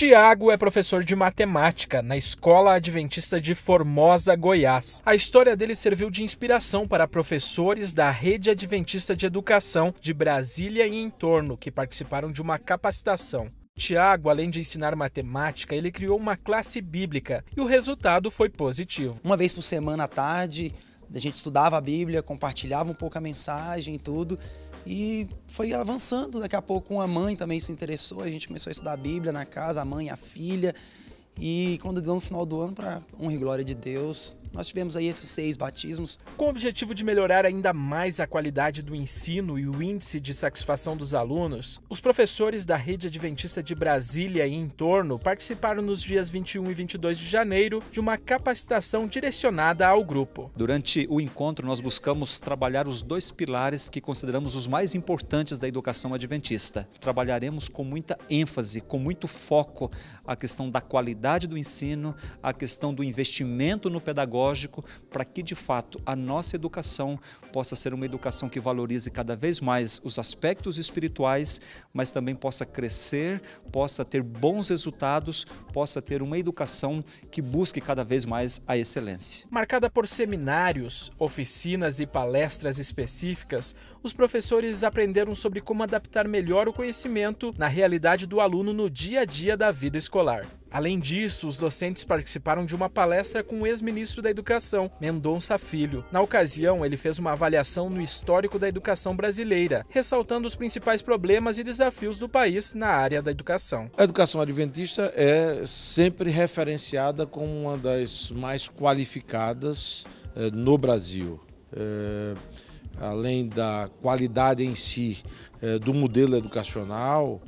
Tiago é professor de matemática na Escola Adventista de Formosa, Goiás. A história dele serviu de inspiração para professores da Rede Adventista de Educação de Brasília e em torno que participaram de uma capacitação. Tiago, além de ensinar matemática, ele criou uma classe bíblica e o resultado foi positivo. Uma vez por semana à tarde, a gente estudava a Bíblia, compartilhava um pouco a mensagem e tudo. E foi avançando. Daqui a pouco, uma mãe também se interessou. A gente começou a estudar a Bíblia na casa, a mãe, a filha. E quando deu no final do ano, para honra e glória de Deus, nós tivemos aí esses seis batismos. Com o objetivo de melhorar ainda mais a qualidade do ensino e o índice de satisfação dos alunos, os professores da Rede Adventista de Brasília e em torno participaram nos dias 21 e 22 de janeiro de uma capacitação direcionada ao grupo. Durante o encontro, nós buscamos trabalhar os dois pilares que consideramos os mais importantes da educação adventista. Trabalharemos com muita ênfase, com muito foco, a questão da qualidade do ensino, a questão do investimento no pedagógico pedagógico para que, de fato, a nossa educação possa ser uma educação que valorize cada vez mais os aspectos espirituais, mas também possa crescer, possa ter bons resultados, possa ter uma educação que busque cada vez mais a excelência. Marcada por seminários, oficinas e palestras específicas, os professores aprenderam sobre como adaptar melhor o conhecimento na realidade do aluno no dia a dia da vida escolar. Além disso, os docentes participaram de uma palestra com o ex-ministro da Educação, Mendonça Filho. Na ocasião, ele fez uma avaliação no histórico da educação brasileira, ressaltando os principais problemas e desafios do país na área da educação. A educação adventista é sempre referenciada como uma das mais qualificadas eh, no Brasil. Eh, além da qualidade em si eh, do modelo educacional,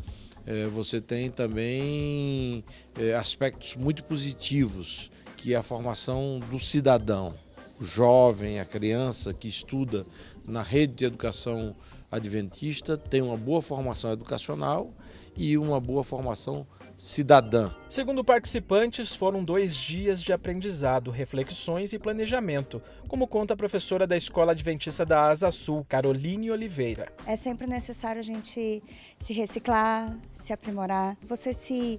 é, você tem também é, aspectos muito positivos, que é a formação do cidadão, o jovem, a criança que estuda na rede de educação adventista tem uma boa formação educacional e uma boa formação cidadã. Segundo participantes, foram dois dias de aprendizado, reflexões e planejamento, como conta a professora da Escola Adventista da Asa Sul, Caroline Oliveira. É sempre necessário a gente se reciclar, se aprimorar. Você se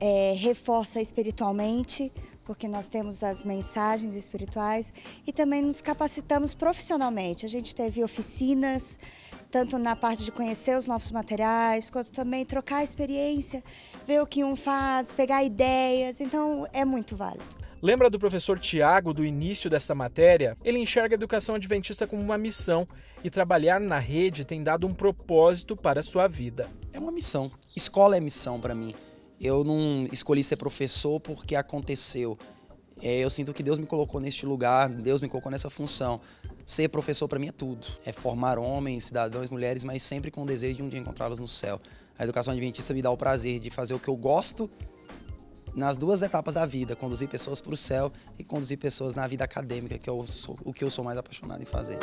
é, reforça espiritualmente, porque nós temos as mensagens espirituais e também nos capacitamos profissionalmente. A gente teve oficinas, tanto na parte de conhecer os novos materiais, quanto também trocar experiência, ver o que um faz, pegar ideias. Então é muito válido. Lembra do professor Tiago do início dessa matéria? Ele enxerga a educação adventista como uma missão e trabalhar na rede tem dado um propósito para a sua vida. É uma missão. Escola é missão para mim. Eu não escolhi ser professor porque aconteceu. É, eu sinto que Deus me colocou neste lugar, Deus me colocou nessa função. Ser professor para mim é tudo. É formar homens, cidadãos, mulheres, mas sempre com o desejo de um dia encontrá-los no céu. A educação adventista me dá o prazer de fazer o que eu gosto nas duas etapas da vida, conduzir pessoas para o céu e conduzir pessoas na vida acadêmica, que é o que eu sou mais apaixonado em fazer.